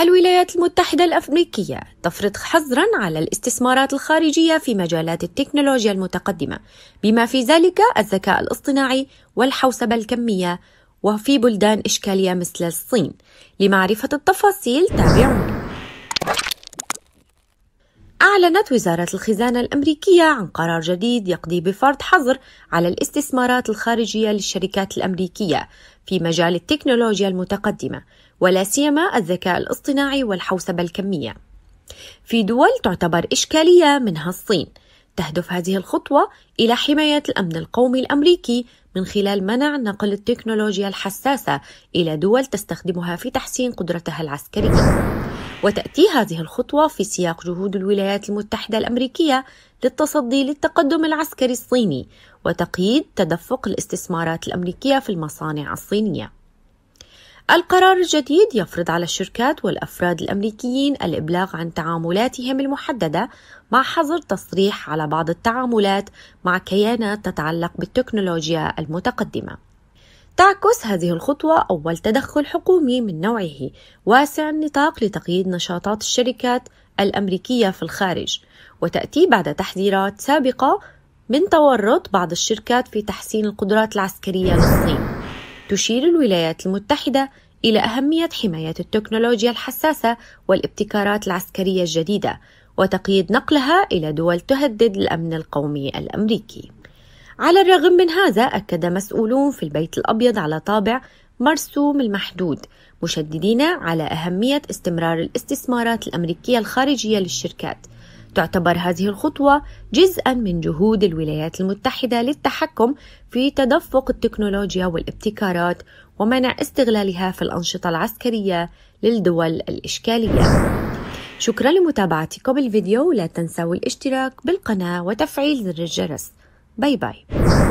الولايات المتحدة الأمريكية تفرض حظرا على الاستثمارات الخارجية في مجالات التكنولوجيا المتقدمة بما في ذلك الذكاء الاصطناعي والحوسبة الكمية وفي بلدان إشكالية مثل الصين لمعرفة التفاصيل تابعونا أعلنت وزارة الخزانة الأمريكية عن قرار جديد يقضي بفرض حظر على الاستثمارات الخارجية للشركات الأمريكية في مجال التكنولوجيا المتقدمة ولا سيما الذكاء الاصطناعي والحوسبة الكمية. في دول تعتبر إشكالية منها الصين، تهدف هذه الخطوة إلى حماية الأمن القومي الأمريكي من خلال منع نقل التكنولوجيا الحساسة إلى دول تستخدمها في تحسين قدرتها العسكرية. وتأتي هذه الخطوة في سياق جهود الولايات المتحدة الأمريكية للتصدي للتقدم العسكري الصيني وتقييد تدفق الاستثمارات الأمريكية في المصانع الصينية. القرار الجديد يفرض على الشركات والأفراد الأمريكيين الإبلاغ عن تعاملاتهم المحددة مع حظر تصريح على بعض التعاملات مع كيانات تتعلق بالتكنولوجيا المتقدمة. تعكس هذه الخطوة أول تدخل حكومي من نوعه واسع النطاق لتقييد نشاطات الشركات الأمريكية في الخارج وتأتي بعد تحذيرات سابقة من تورط بعض الشركات في تحسين القدرات العسكرية للصين تشير الولايات المتحدة إلى أهمية حماية التكنولوجيا الحساسة والابتكارات العسكرية الجديدة وتقييد نقلها إلى دول تهدد الأمن القومي الأمريكي على الرغم من هذا أكد مسؤولون في البيت الأبيض على طابع مرسوم المحدود مشددين على أهمية استمرار الاستثمارات الأمريكية الخارجية للشركات تعتبر هذه الخطوة جزءا من جهود الولايات المتحدة للتحكم في تدفق التكنولوجيا والابتكارات ومنع استغلالها في الأنشطة العسكرية للدول الإشكالية شكرا لمتابعتكم الفيديو لا تنسوا الاشتراك بالقناة وتفعيل زر الجرس Bye bye.